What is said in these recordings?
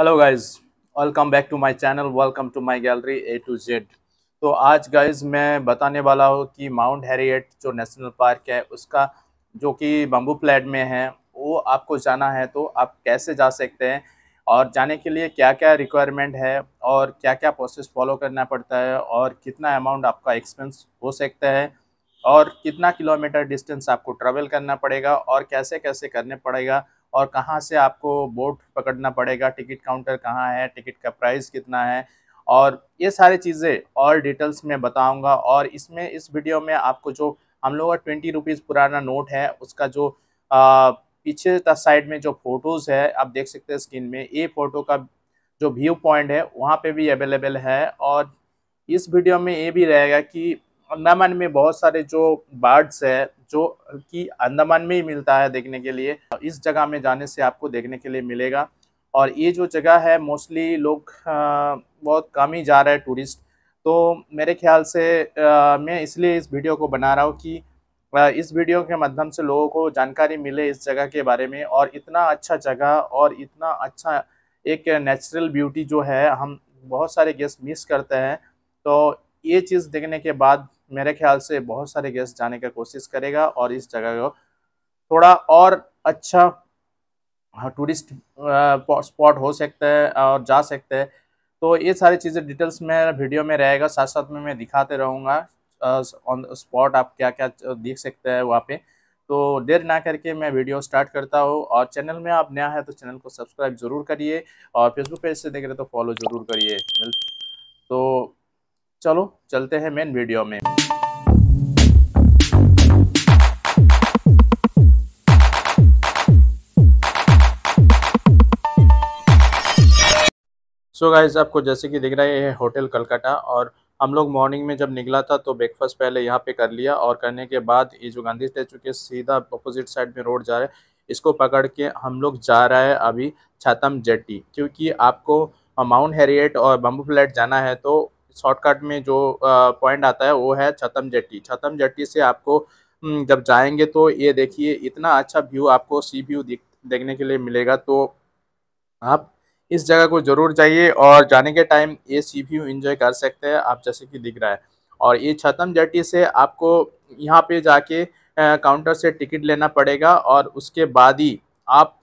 hello guys welcome back to my channel welcome to my gallery A to Z तो आज guys मैं बताने वाला हूँ कि माउंट हैरियट जो नेशनल पार्क है उसका जो कि बम्बू प्लेट में है वो आपको जाना है तो आप कैसे जा सकते हैं और जाने के लिए क्या क्या रिक्वायरमेंट है और क्या क्या प्रोसेस फॉलो करना पड़ता है और कितना अमाउंट आपका एक्सपेंस हो सकता है और कितना किलोमीटर डिस्टेंस आपको ट्रेवल करना पड़ेगा और कैसे कैसे करने पड़ेगा और कहाँ से आपको बोट पकड़ना पड़ेगा टिकट काउंटर कहाँ है टिकट का प्राइस कितना है और ये सारी चीज़ें और डिटेल्स में बताऊंगा और इसमें इस वीडियो में आपको जो हम लोगों का ट्वेंटी रुपीज़ पुराना नोट है उसका जो आ, पीछे साइड में जो फ़ोटोज़ है आप देख सकते हैं स्क्रीन में ये फ़ोटो का जो व्यू पॉइंट है वहाँ पे भी अवेलेबल है और इस वीडियो में ये भी रहेगा कि अंडमान में बहुत सारे जो बर्ड्स है जो कि अंडमान में ही मिलता है देखने के लिए इस जगह में जाने से आपको देखने के लिए मिलेगा और ये जो जगह है मोस्टली लोग बहुत कम ही जा रहे हैं टूरिस्ट तो मेरे ख्याल से आ, मैं इसलिए इस वीडियो को बना रहा हूँ कि आ, इस वीडियो के माध्यम से लोगों को जानकारी मिले इस जगह के बारे में और इतना अच्छा जगह और इतना अच्छा एक नेचुरल ब्यूटी जो है हम बहुत सारे गेस्ट मिस करते हैं तो ये चीज़ देखने के बाद मेरे ख्याल से बहुत सारे गेस्ट जाने का कोशिश करेगा और इस जगह को थोड़ा और अच्छा टूरिस्ट हाँ, स्पॉट हो सकता है और जा सकते हैं तो ये सारी चीज़ें डिटेल्स में वीडियो में रहेगा साथ साथ में मैं दिखाते रहूँगा ऑन स्पॉट आप क्या क्या देख सकते हैं वहाँ पे तो देर ना करके मैं वीडियो स्टार्ट करता हूँ और चैनल में आप नया है तो चैनल को सब्सक्राइब ज़रूर करिए और फेसबुक पेज से देख रहे तो फॉलो ज़रूर करिए तो चलो चलते हैं मेन वीडियो में सो so गाइज आपको जैसे कि दिख रहा है ये होटल कलकत्ता और हम लोग मॉर्निंग में जब निकला था तो ब्रेकफास्ट पहले यहाँ पे कर लिया और करने के बाद ये जो गांधी स्टैचू के सीधा अपोजिट साइड में रोड जा रहा है इसको पकड़ के हम लोग जा रहा है अभी छातम जेटी क्योंकि आपको माउंट हैरियट और बम्बू फ्लैट जाना है तो शॉर्टकट में जो पॉइंट आता है वो है छतम जेटी छतम जेटी से आपको हम्म, जब जाएंगे तो ये देखिए इतना अच्छा व्यू आपको सी व्यू देखने के लिए मिलेगा तो आप इस जगह को ज़रूर जाइए और जाने के टाइम ये सी व्यू इंजॉय कर सकते हैं आप जैसे कि दिख रहा है और ये छतम जटी से आपको यहाँ पे जाके काउंटर से टिकट लेना पड़ेगा और उसके बाद ही आप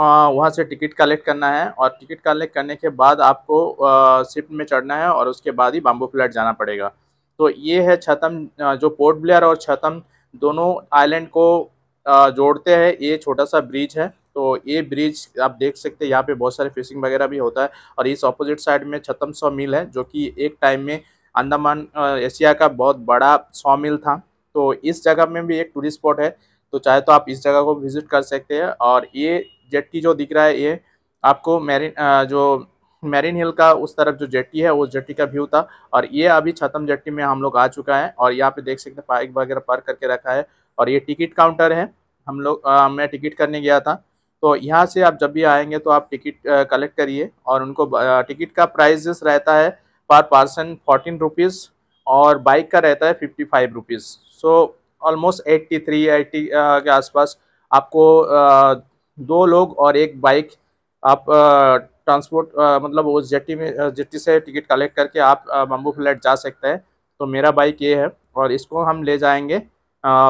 वहाँ से टिकट कलेक्ट करना है और टिकट कलेक्ट करने के बाद आपको शिफ्ट में चढ़ना है और उसके बाद ही बाम्बू फ्लैट जाना पड़ेगा तो ये है छतम जो पोर्ट ब्लेयर और छतम दोनों आइलैंड को जोड़ते हैं ये छोटा सा ब्रिज है तो ये ब्रिज आप देख सकते हैं यहाँ पे बहुत सारे फिशिंग वगैरह भी होता है और इस ऑपोजिट साइड में छतम सौ मिल है जो कि एक टाइम में अंडमान एशिया का बहुत बड़ा सौ मिल था तो इस जगह में भी एक टूरिस्ट स्पॉट है तो चाहे तो आप इस जगह को विजिट कर सकते हैं और ये जेट्टी जो दिख रहा है ये आपको मैरिन जो मैरिन हिल का उस तरफ जो जेट्टी है उस जेट्टी का व्यू था और ये अभी छतम जेट्टी में हम लोग आ चुका है और यहाँ पे देख सकते हैं पाइक वगैरह पार्क करके रखा है और ये टिकट काउंटर है हम लोग मैं टिकट करने गया था तो यहाँ से आप जब भी आएंगे तो आप टिकट कलेक्ट करिए और उनको टिकट का प्राइस जिस रहता है पर पर्सन फोर्टीन रुपीज़ और बाइक का रहता है fifty five rupees so almost eighty three eighty के आसपास आपको दो लोग और एक बाइक आप ट्रांसपोर्ट मतलब उस जेटी में जेटी से टिकट कलेक्ट करके आप बम्बू फ्लैट जा सकते हैं तो मेरा बाइक ये है और इसको हम ले जाएंगे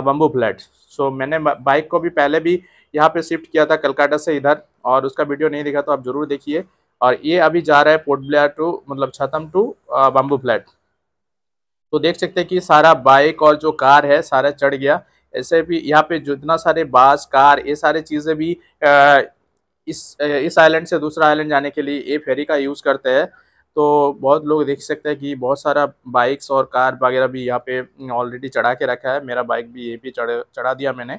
बम्बू फ्लैट सो मैंने बाइक को भी पहले भी यहाँ पे शिफ्ट किया था कलकाटा से इधर और उसका वीडियो नहीं देखा तो आप जरूर देखिए और ये अभी जा रहा है पोर्ट ब्लेयर टू मतलब छतम टू बम्बू फ्लैट तो देख सकते हैं कि सारा बाइक और जो कार है सारा चढ़ गया ऐसे भी यहाँ पे जितना सारे बास कार ये सारे चीज़ें भी आ, इस इस आइलैंड से दूसरा आइलैंड जाने के लिए ये फेरी का यूज़ करते हैं तो बहुत लोग देख सकते हैं कि बहुत सारा बाइक्स और कार वगैरह भी यहाँ पे ऑलरेडी चढ़ा के रखा है मेरा बाइक भी ये भी चढ़ा दिया मैंने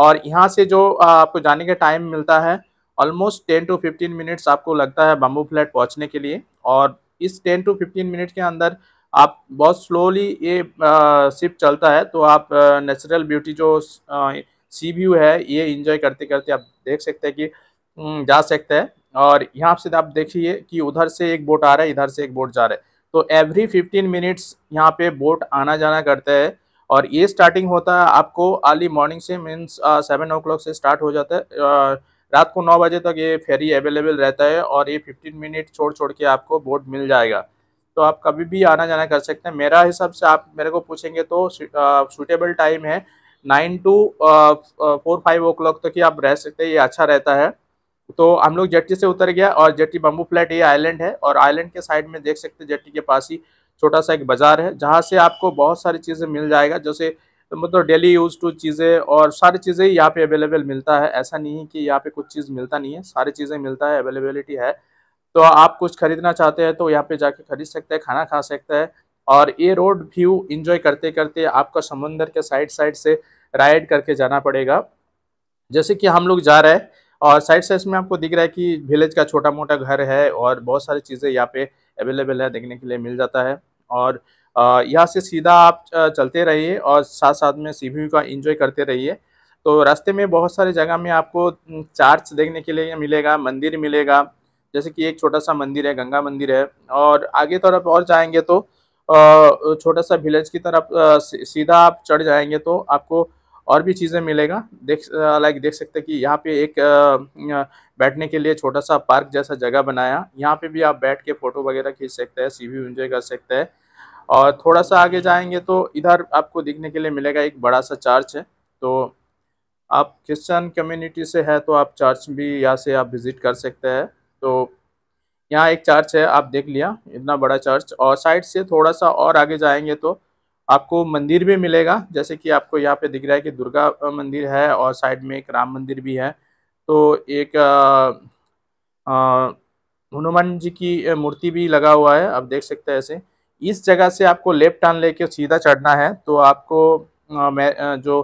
और यहाँ से जो आपको जाने का टाइम मिलता है almost ten to fifteen minutes आपको लगता है बम्बू फ्लैट पहुँचने के लिए और इस टेन टू फिफ्टीन मिनट के अंदर आप बहुत स्लोली ये शिप चलता है तो आप नेचुरल ब्यूटी जो सी व्यू है ये इंजॉय करते करते आप देख सकते हैं कि हम्म, जा सकते हैं और यहाँ से आप देखिए कि उधर से एक बोट आ रहा है इधर से एक बोट जा रहा है तो एवरी फिफ्टीन मिनट्स यहाँ पे बोट आना जाना करता है और ये स्टार्टिंग होता है आपको अर्ली मॉर्निंग से मीन्स सेवन ओ से स्टार्ट हो जाता है uh, रात को नौ बजे तक ये फेरी अवेलेबल रहता है और ये फिफ्टीन मिनट छोड़ छोड़ के आपको बोट मिल जाएगा तो आप कभी भी आना जाना कर सकते हैं मेरा हिसाब से आप मेरे को पूछेंगे तो सूटेबल टाइम uh, है nine to four five o'clock तक ही आप रह सकते हैं ये अच्छा रहता है तो हम लोग जट्टी से उतर गया और जेट्टी बम्बू फ्लैट ये आइलैंड है और आइलैंड के साइड में देख सकते हैं जट्टी के पास ही छोटा सा एक बाज़ार है जहाँ से आपको बहुत सारी चीज़ें मिल जाएगा जैसे तो मतलब डेली यूज़ टू चीज़ें और सारी चीज़ें ही यहाँ पे अवेलेबल मिलता है ऐसा नहीं है कि यहाँ पे कुछ चीज़ मिलता नहीं है सारी चीज़ें मिलता है अवेलेबिलिटी है तो आप कुछ खरीदना चाहते हैं तो यहाँ पे जाके खरीद सकते हैं खाना खा सकते हैं और ये रोड व्यू इंजॉय करते करते आपका समंदर के साइड साइड से राइड करके जाना पड़ेगा जैसे कि हम लोग जा रहे हैं और साइड साइड में आपको दिख रहा है कि विलेज का छोटा मोटा घर है और बहुत सारी चीज़ें यहाँ पे अवेलेबल है देखने के लिए मिल जाता है और यहाँ से सीधा आप चलते रहिए और साथ साथ में सी का इंजॉय करते रहिए तो रास्ते में बहुत सारे जगह में आपको चार्च देखने के लिए मिलेगा मंदिर मिलेगा जैसे कि एक छोटा सा मंदिर है गंगा मंदिर है और आगे तरफ और जाएंगे तो छोटा सा विलेज की तरफ सीधा आप चढ़ जाएंगे तो आपको और भी चीज़ें मिलेगा देख लाइक देख सकते हैं कि यहाँ पे एक बैठने के लिए छोटा सा पार्क जैसा जगह बनाया यहाँ पे भी आप बैठ के फ़ोटो वगैरह खींच सकते हैं सी व्यू इन्जॉय कर सकते हैं और थोड़ा सा आगे जाएंगे तो इधर आपको देखने के लिए मिलेगा एक बड़ा सा चर्च है तो आप क्रिश्चन कम्युनिटी से है तो आप चर्च भी यहाँ से आप विज़िट कर सकते हैं तो यहाँ एक चर्च है आप देख लिया इतना बड़ा चर्च और साइड से थोड़ा सा और आगे जाएंगे तो आपको मंदिर भी मिलेगा जैसे कि आपको यहाँ पे दिख रहा है कि दुर्गा मंदिर है और साइड में एक राम मंदिर भी है तो एक हनुमान जी की मूर्ति भी लगा हुआ है आप देख सकते हैं ऐसे इस जगह से आपको लेफ्ट टर्न लेके सीधा चढ़ना है तो आपको आ, मैं आ, जो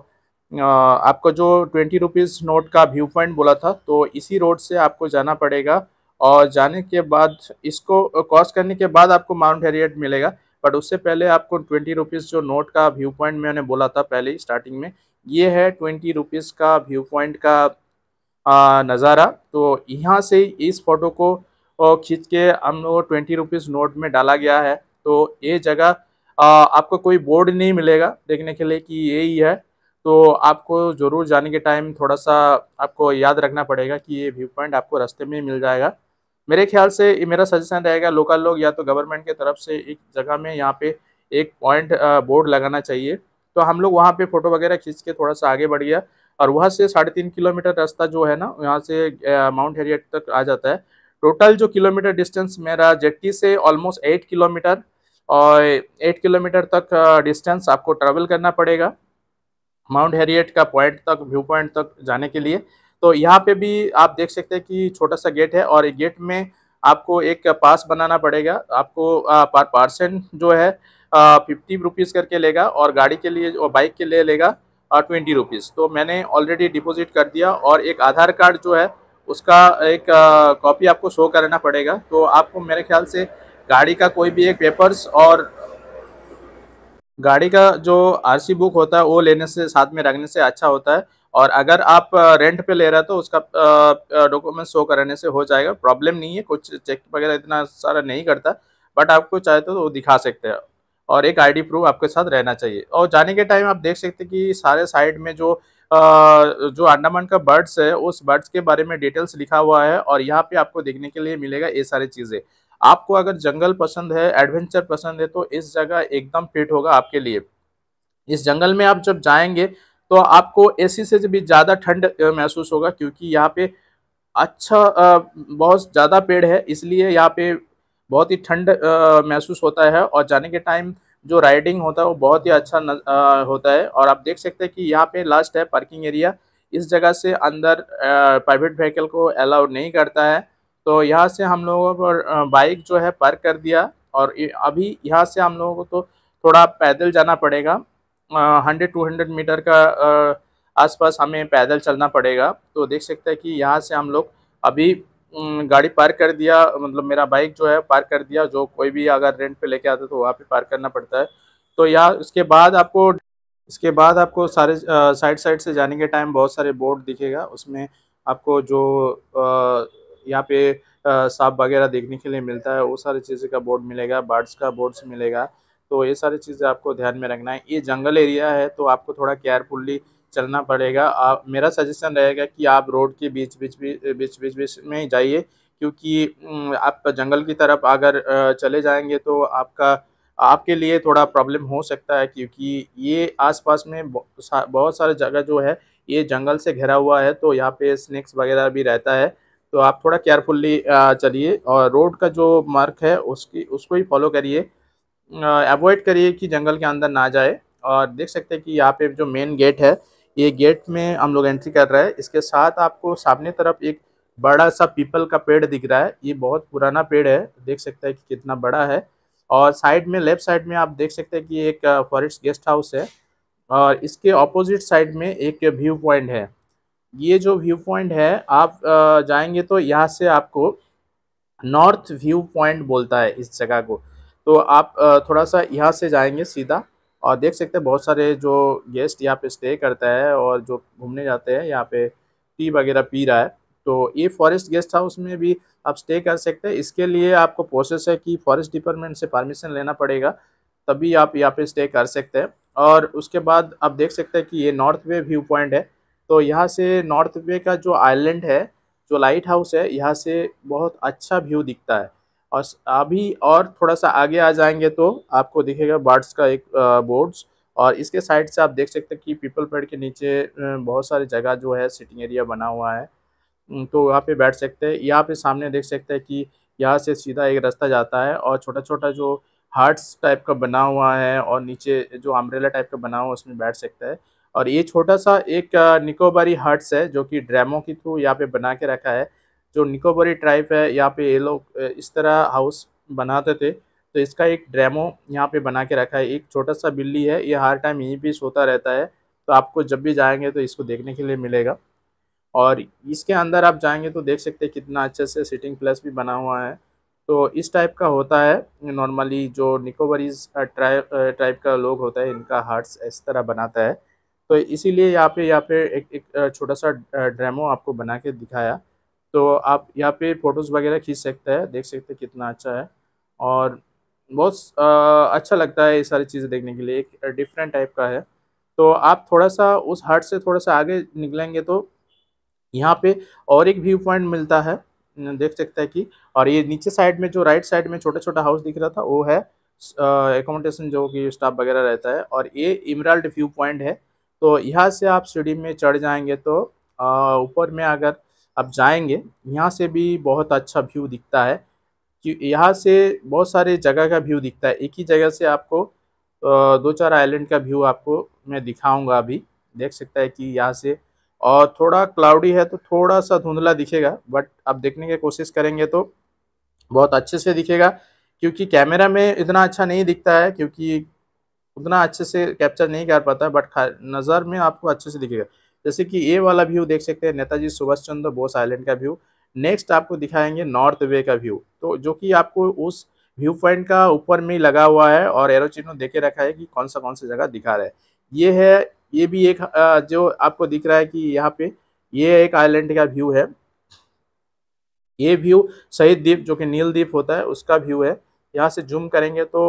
आ, आपको जो ट्वेंटी रुपीज़ नोट का व्यू पॉइंट बोला था तो इसी रोड से आपको जाना पड़ेगा और जाने के बाद इसको क्रॉस करने के बाद आपको माउंट हेरियट मिलेगा बट उससे पहले आपको ट्वेंटी रुपीज़ जो नोट का व्यू पॉइंट मैंने बोला था पहले ही स्टार्टिंग में ये है ट्वेंटी रुपीज़ का व्यू पॉइंट का नज़ारा तो यहाँ से इस फोटो को खींच के हम लोग ट्वेंटी रुपीज़ नोट में डाला गया है तो ये जगह आपको कोई बोर्ड नहीं मिलेगा देखने के लिए कि ये ही है तो आपको ज़रूर जाने के टाइम थोड़ा सा आपको याद रखना पड़ेगा कि ये व्यू पॉइंट आपको रास्ते में मिल जाएगा मेरे ख्याल से मेरा सजेशन रहेगा लोकल लोग या तो गवर्नमेंट के तरफ से एक जगह में यहाँ पे एक पॉइंट बोर्ड लगाना चाहिए तो हम लोग वहाँ पे फ़ोटो वगैरह खींच के थोड़ा सा आगे बढ़ गया और वहाँ से साढ़े तीन किलोमीटर रास्ता जो है ना यहाँ से माउंट हेरियट तक आ जाता है टोटल जो किलोमीटर डिस्टेंस मेरा जेट्टी से ऑलमोस्ट एट किलोमीटर और एट किलोमीटर तक डिस्टेंस आपको ट्रेवल करना पड़ेगा माउंट हेरियट का पॉइंट तक व्यू पॉइंट तक जाने के लिए तो यहाँ पे भी आप देख सकते हैं कि छोटा सा गेट है और गेट में आपको एक पास बनाना पड़ेगा आपको पर पार्सन जो है फिफ्टी रुपीज़ करके लेगा और गाड़ी के लिए और बाइक के लिए लेगा ट्वेंटी रुपीज़ तो मैंने ऑलरेडी डिपॉजिट कर दिया और एक आधार कार्ड जो है उसका एक कॉपी आपको शो करना पड़ेगा तो आपको मेरे ख्याल से गाड़ी का कोई भी एक पेपर्स और गाड़ी का जो आरसी बुक होता है वो लेने से साथ में रखने से अच्छा होता है और अगर आप रेंट पे ले रहे हैं तो उसका डॉक्यूमेंट शो कराने से हो जाएगा प्रॉब्लम नहीं है कुछ चेक वगैरह इतना सारा नहीं करता बट आपको चाहे तो वो तो दिखा सकते हैं और एक आईडी प्रूफ आपके साथ रहना चाहिए और जाने के टाइम आप देख सकते कि सारे साइड में जो जो अंडमान का बर्ड्स है उस बर्ड्स के बारे में डिटेल्स लिखा हुआ है और यहाँ पे आपको देखने के लिए मिलेगा ये सारी चीज़ें आपको अगर जंगल पसंद है एडवेंचर पसंद है तो इस जगह एकदम फिट होगा आपके लिए इस जंगल में आप जब जाएंगे तो आपको एसी से भी ज़्यादा ठंड महसूस होगा क्योंकि यहाँ पे अच्छा बहुत ज़्यादा पेड़ है इसलिए यहाँ पे बहुत ही ठंड महसूस होता है और जाने के टाइम जो राइडिंग होता है वो बहुत ही अच्छा होता है और आप देख सकते हैं कि यहाँ पे लास्ट है पार्किंग एरिया इस जगह से अंदर प्राइवेट व्हीकल को अलाउ नहीं करता है तो यहाँ से हम लोगों पर बाइक जो है पार्क कर दिया और अभी यहाँ से हम लोगों को तो थोड़ा पैदल जाना पड़ेगा हंड्रेड टू हंड्रेड मीटर का आसपास हमें पैदल चलना पड़ेगा तो देख सकते हैं कि यहाँ से हम लोग अभी गाड़ी पार्क कर दिया मतलब मेरा बाइक जो है पार्क कर दिया जो कोई भी अगर रेंट पे लेके आता तो वहाँ पे पार्क करना पड़ता है तो यहाँ उसके बाद आपको इसके बाद आपको सारे साइड साइड से जाने के टाइम बहुत सारे बोर्ड दिखेगा उसमें आपको जो यहाँ पे सांप वगैरह देखने के लिए मिलता है वो सारी चीज़ें का बोर्ड मिलेगा बर्ड्स का बोर्ड्स मिलेगा तो ये सारी चीज़ें आपको ध्यान में रखना है ये जंगल एरिया है तो आपको थोड़ा केयरफुल्ली चलना पड़ेगा आप मेरा सजेशन रहेगा कि आप रोड के बीच बीच बीच बीच बीच बीच में जाइए क्योंकि आप जंगल की तरफ अगर चले जाएंगे तो आपका आपके लिए थोड़ा प्रॉब्लम हो सकता है क्योंकि ये आसपास में बहुत सारे जगह जो है ये जंगल से घिरा हुआ है तो यहाँ पे स्नैक्स वगैरह भी रहता है तो आप थोड़ा केयरफुल्ली चलिए और रोड का जो मार्क है उसकी उसको ही फॉलो करिए अवॉइड करिए कि जंगल के अंदर ना जाए और देख सकते हैं कि यहाँ पे जो मेन गेट है ये गेट में हम लोग एंट्री कर रहे हैं इसके साथ आपको सामने तरफ एक बड़ा सा पीपल का पेड़ दिख रहा है ये बहुत पुराना पेड़ है देख सकते हैं कि कितना बड़ा है और साइड में लेफ्ट साइड में आप देख सकते हैं कि एक फॉरेस्ट गेस्ट हाउस है और इसके ऑपोजिट साइड में एक व्यू पॉइंट है ये जो व्यू पॉइंट है आप जाएंगे तो यहाँ से आपको नॉर्थ व्यू पॉइंट बोलता है इस जगह को तो आप थोड़ा सा यहाँ से जाएंगे सीधा और देख सकते हैं बहुत सारे जो गेस्ट यहाँ पे स्टे करता है और जो घूमने जाते हैं यहाँ पे टी वगैरह पी रहा है तो ये फॉरेस्ट गेस्ट हाउस में भी आप स्टे कर सकते हैं इसके लिए आपको प्रोसेस है कि फॉरेस्ट डिपार्टमेंट से परमिशन लेना पड़ेगा तभी आप यहाँ पे स्टे कर सकते हैं और उसके बाद आप देख सकते हैं कि ये नॉर्थ वे व्यू पॉइंट है तो यहाँ से नॉर्थ वे का जो आइलैंड है जो लाइट हाउस है यहाँ से बहुत अच्छा व्यू दिखता है और अभी और थोड़ा सा आगे आ जाएंगे तो आपको दिखेगा बार्ड्स का एक बोर्ड्स और इसके साइड से आप देख सकते हैं कि पीपल पेड़ के नीचे बहुत सारी जगह जो है सिटिंग एरिया बना हुआ है तो वहाँ पे बैठ सकते हैं यहाँ पे सामने देख सकते हैं कि यहाँ से सीधा एक रास्ता जाता है और छोटा छोटा जो हार्ट्स टाइप का बना हुआ है और नीचे जो अम्ब्रेला टाइप का बना हुआ है उसमें बैठ सकता है और ये छोटा सा एक निकोबारी हार्ट्स है जो कि ड्रामो के थ्रू यहाँ पे बना के रखा है जो निकोबरी ट्राइब है यहाँ पे ये लोग इस तरह हाउस बनाते थे तो इसका एक ड्रेमो यहाँ पे बना के रखा है एक छोटा सा बिल्ली है ये हर टाइम यहीं पे सोता रहता है तो आपको जब भी जाएंगे तो इसको देखने के लिए मिलेगा और इसके अंदर आप जाएंगे तो देख सकते हैं कितना अच्छे से सिटिंग प्लेस भी बना हुआ है तो इस टाइप का होता है नॉर्मली जो निकोबरीज ट्राइब ट्राइप का लोग होता है इनका हार्ट्स इस तरह बनाता है तो इसीलिए यहाँ पे यहाँ पे एक एक छोटा सा ड्रेमो आपको बना के दिखाया तो आप यहाँ पे फ़ोटोज़ वगैरह खींच सकते हैं देख सकते हैं कितना अच्छा है और बहुत अच्छा लगता है ये सारी चीज़ें देखने के लिए एक डिफरेंट टाइप का है तो आप थोड़ा सा उस हट से थोड़ा सा आगे निकलेंगे तो यहाँ पे और एक व्यू पॉइंट मिलता है देख सकते हैं कि और ये नीचे साइड में जो राइट साइड में छोटा छोटा हाउस दिख रहा था वो है एकोमोडेशन जो कि स्टाफ वगैरह रहता है और ये इमराल्ड व्यू पॉइंट है तो यहाँ से आप सीढ़ी में चढ़ जाएंगे तो ऊपर में अगर आप जाएंगे यहाँ से भी बहुत अच्छा व्यू दिखता है कि यहाँ से बहुत सारे जगह का व्यू दिखता है एक ही जगह से आपको दो चार आइलैंड का व्यू आपको मैं दिखाऊंगा अभी देख सकता है कि यहाँ से और थोड़ा क्लाउडी है तो थोड़ा सा धुंधला दिखेगा बट आप देखने की कोशिश करेंगे तो बहुत अच्छे से दिखेगा क्योंकि कैमरा में इतना अच्छा नहीं दिखता है क्योंकि उतना अच्छे से कैप्चर नहीं कर पाता बट नज़र में आपको अच्छे से दिखेगा जैसे कि ये वाला व्यू देख सकते हैं नेताजी सुभाष चंद्र बोस आइलैंड का व्यू नेक्स्ट आपको दिखाएंगे नॉर्थ वे का व्यू तो जो कि आपको उस व्यू पॉइंट का ऊपर में लगा हुआ है और एरो देखे रखा है कि कौन सा कौन सा जगह दिखा रहा है ये है ये भी एक जो आपको दिख रहा है कि यहाँ पे ये एक आइलैंड का व्यू है ये व्यू शहीद द्वीप जो कि नील द्वीप होता है उसका व्यू है यहाँ से जूम करेंगे तो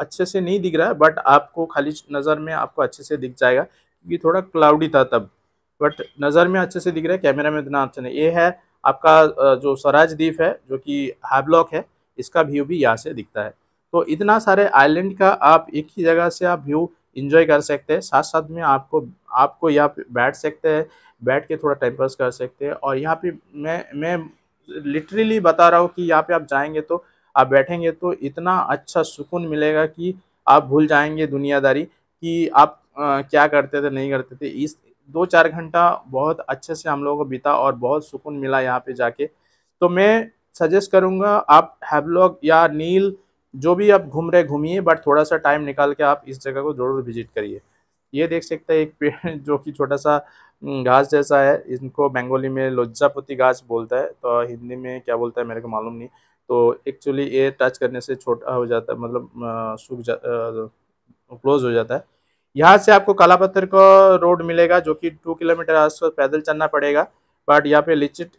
अच्छे से नहीं दिख रहा है बट आपको खाली नज़र में आपको अच्छे से दिख जाएगा क्योंकि थोड़ा क्लाउडी था तब बट नज़र में अच्छे से दिख रहा है कैमरा में इतना अच्छा नहीं ये है आपका जो सराज द्वीप है जो कि हैबलॉक है इसका व्यू भी यहाँ से दिखता है तो इतना सारे आइलैंड का आप एक ही जगह से आप व्यू इंजॉय कर सकते हैं साथ साथ में आपको आपको यहाँ पर बैठ सकते हैं बैठ के थोड़ा टाइम पास कर सकते हैं और यहाँ पे मैं मैं लिटरली बता रहा हूँ कि यहाँ पे आप जाएंगे तो आप बैठेंगे तो इतना अच्छा सुकून मिलेगा कि आप भूल जाएंगे दुनियादारी कि आप आ, क्या करते थे नहीं करते थे इस दो चार घंटा बहुत अच्छे से हम लोगों को बिता और बहुत सुकून मिला यहाँ पे जाके तो मैं सजेस्ट करूँगा आप हैवलॉग या नील जो भी आप घूम रहे घूमिए बट थोड़ा सा टाइम निकाल के आप इस जगह को ज़रूर विजिट करिए ये देख सकते हैं एक पेड़ जो कि छोटा सा हम्म, घास जैसा है इनको बंगाली में लज्जापति घास बोलता है तो हिंदी में क्या बोलता है मेरे को मालूम नहीं तो एक्चुअली ये टच करने से छोटा हो जाता है मतलब सूख जा क्लोज हो जाता है यहाँ से आपको काला पत्थर का रोड मिलेगा जो कि टू किलोमीटर आसपास पैदल चलना पड़ेगा बट यहाँ पे लिचिट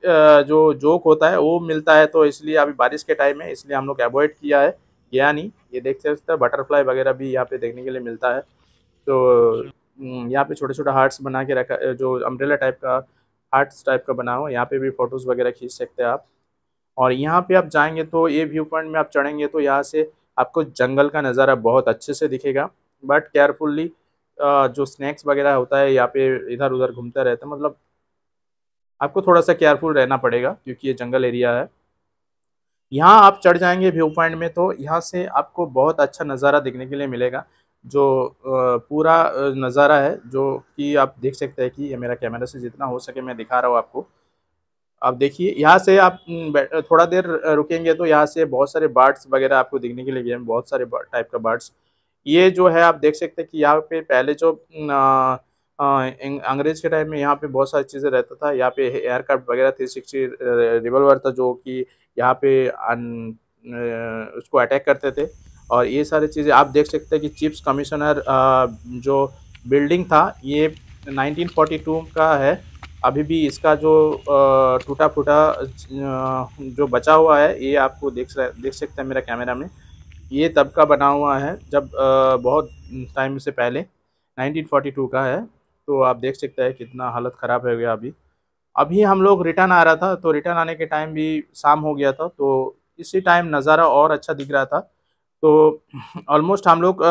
जो जोक होता है वो मिलता है तो इसलिए अभी बारिश के टाइम है इसलिए हम लोग अवॉइड किया है गया नहीं ये देख सकते हैं बटरफ्लाई वगैरह भी यहाँ पे देखने के लिए मिलता है तो हम्म, यहाँ पे छोटे छोटे हार्ट्स बना के रखा जो अम्ब्रेला टाइप का हार्ट्स टाइप का बना हो यहाँ पे भी फ़ोटोज़ वगैरह खींच सकते हैं आप और यहाँ पे आप जाएंगे तो ये व्यू पॉइंट में आप चढ़ेंगे तो यहाँ से आपको जंगल का नज़ारा बहुत अच्छे से दिखेगा बट केयरफुल्ली जो स्नैक्स वगैरह होता है या फिर इधर उधर घूमते रहते मतलब आपको थोड़ा सा केयरफुल रहना पड़ेगा क्योंकि ये जंगल एरिया है यहाँ आप चढ़ जाएंगे व्यू पॉइंट में तो यहाँ से आपको बहुत अच्छा नज़ारा देखने के लिए मिलेगा जो पूरा नज़ारा है जो कि आप देख सकते हैं कि ये मेरा कैमरा से जितना हो सके मैं दिखा रहा हूँ आपको आप देखिए यहाँ से आप थोड़ा देर रुकेंगे तो यहाँ से बहुत सारे बर्ड्स वगैरह आपको देखने के लिए गए बहुत सारे टाइप का बर्ड्स ये जो है आप देख सकते हैं कि यहाँ पे पहले जो अंग्रेज के टाइम में यहाँ पे बहुत सारी चीज़ें रहता था यहाँ पे एयरक्राफ्ट वगैरह थ्री सिक्सटी रिवॉल्वर था जो कि यहाँ पे अन, उसको अटैक करते थे और ये सारी चीज़ें आप देख सकते हैं कि चीफ्स कमिश्नर जो बिल्डिंग था ये 1942 का है अभी भी इसका जो टूटा फूटा जो बचा हुआ है ये आपको देख देख सकते हैं मेरा कैमरा में ये तब का बना हुआ है जब बहुत टाइम से पहले 1942 का है तो आप देख सकते हैं कितना हालत ख़राब हो गया अभी अभी हम लोग रिटर्न आ रहा था तो रिटर्न आने के टाइम भी शाम हो गया था तो इसी टाइम नज़ारा और अच्छा दिख रहा था तो ऑलमोस्ट हम लोग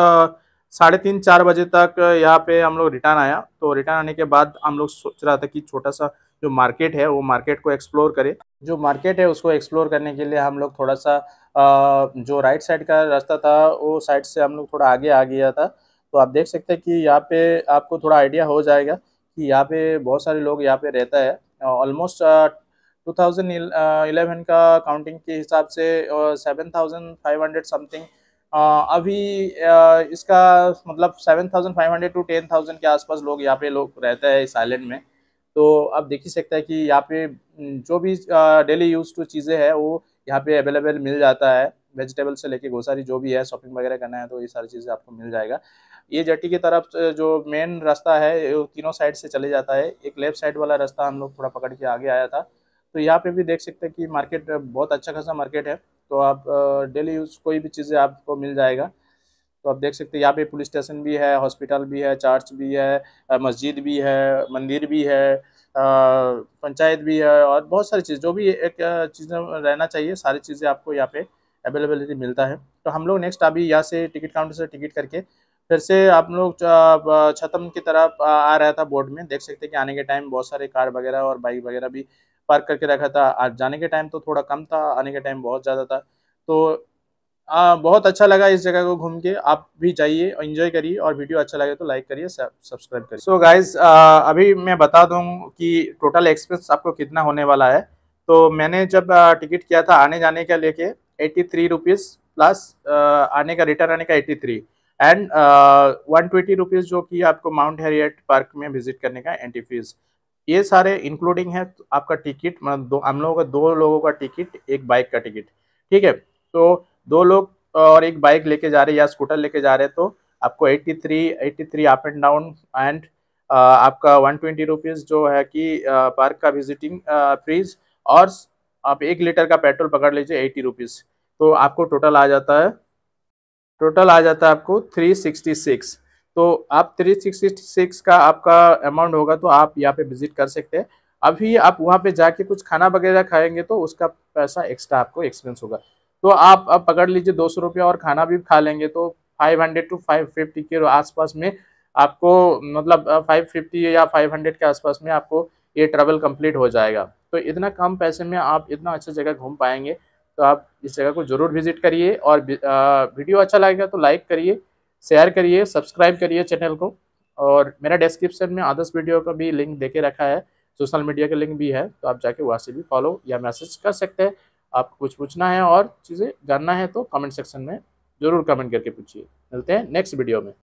साढ़े तीन चार बजे तक यहाँ पे हम लोग रिटर्न आया तो रिटर्न आने के बाद हम लोग सोच रहा था कि छोटा सा जो मार्केट है वो मार्केट को एक्सप्लोर करें जो मार्केट है उसको एक्सप्लोर करने के लिए हम लोग थोड़ा सा जो राइट साइड का रास्ता था वो साइड से हम लोग थोड़ा आगे आ गया था तो आप देख सकते हैं कि यहाँ पे आपको थोड़ा आइडिया हो जाएगा कि यहाँ पे बहुत सारे लोग यहाँ पे रहता है ऑलमोस्ट 2011 का काउंटिंग के हिसाब से seven thousand five hundred something अभी इसका मतलब seven thousand five hundred to ten thousand के आसपास लोग यहाँ पे लोग रहता है इस आइलैंड में तो आप देख ही सकते हैं कि यहाँ पे जो भी डेली यूज टू चीज़ें हैं वो यहाँ पे अवेलेबल मिल जाता है वेजिटेबल से लेके गोसारी जो भी है शॉपिंग वगैरह करना है तो ये सारी चीज़ें आपको मिल जाएगा ये जट्टी की तरफ जो मेन रास्ता है वो तीनों साइड से चले जाता है एक लेफ्ट साइड वाला रास्ता हम लोग थोड़ा पकड़ के आगे आया था तो यहाँ पे भी देख सकते हैं कि मार्केट बहुत अच्छा खासा मार्केट है तो आप डेली यूज़ कोई भी चीज़ें आपको मिल जाएगा तो आप देख सकते हैं यहाँ पे पुलिस स्टेशन भी है हॉस्पिटल भी है चर्च भी है मस्जिद भी है मंदिर भी है पंचायत भी है और बहुत सारी चीज़ जो भी एक चीज़ रहना चाहिए सारी चीज़ें आपको यहाँ पे अवेलेबिलिटी मिलता है तो हम लोग नेक्स्ट अभी यहाँ से टिकट काउंटर से टिकट करके फिर से आप लोग छतम की तरफ आ रहा था बोर्ड में देख सकते हैं कि आने के टाइम बहुत सारे कार वगैरह और बाइक वगैरह भी पार्क करके रखा था आज जाने के टाइम तो थोड़ा कम था आने के टाइम बहुत ज़्यादा था तो आ, बहुत अच्छा लगा इस जगह को घूम के आप भी जाइए और इन्जॉय करिए और वीडियो अच्छा लगे तो लाइक करिए सब्सक्राइब करिए सो गाइज अभी मैं बता दूँ कि टोटल एक्सपेंस आपको कितना होने वाला है तो मैंने जब टिकट किया था आने जाने का लेके एट्टी थ्री रुपीज़ प्लस आने का रिटर्न आने का eighty three and one twenty rupees जो कि आपको माउंट हेरियट पार्क में विजिट करने का एंट्री फीस ये सारे इंक्लूडिंग है तो आपका टिकट मतलब दो हम लोगों का दो लोगों का टिकट एक बाइक का टिकट ठीक है तो दो लोग और एक बाइक लेके जा रहे या स्कूटर लेके जा रहे तो आपको 83 83 अप एंड डाउन एंड आपका वन ट्वेंटी रुपीज़ जो है कि पार्क का विजिटिंग फ्रीज और आप एक लीटर का पेट्रोल पकड़ लीजिए एट्टी रुपीज़ तो आपको टोटल आ जाता है टोटल आ जाता है आपको थ्री सिक्सटी सिक्स तो आप थ्री सिक्सटी सिक्स का आपका अमाउंट होगा तो आप यहाँ पे विजिट कर सकते हैं अभी आप वहाँ पे जाके कुछ खाना वगैरह खाएंगे तो उसका पैसा एक्स्ट्रा आपको एक्सपेंस होगा तो आप अब पकड़ लीजिए दो सौ रुपया और खाना भी खा लेंगे तो five hundred to five fifty के आसपास में आपको मतलब फाइव फिफ्टी या फाइव हंड्रेड के आसपास में आपको ये ट्रेवल कंप्लीट हो जाएगा तो इतना कम पैसे में आप इतना अच्छा जगह घूम पाएंगे तो आप इस जगह को ज़रूर विजिट करिए और वीडियो अच्छा लगेगा तो लाइक करिए शेयर करिए सब्सक्राइब करिए चैनल को और मेरा डिस्क्रिप्शन में आदर्श वीडियो का भी लिंक दे के रखा है सोशल मीडिया का लिंक भी है तो आप जाके वहाँ से भी फॉलो या मैसेज कर सकते हैं आपको कुछ पूछना है और चीज़ें जानना है तो कमेंट सेक्शन में ज़रूर कमेंट करके पूछिए मिलते हैं नेक्स्ट वीडियो में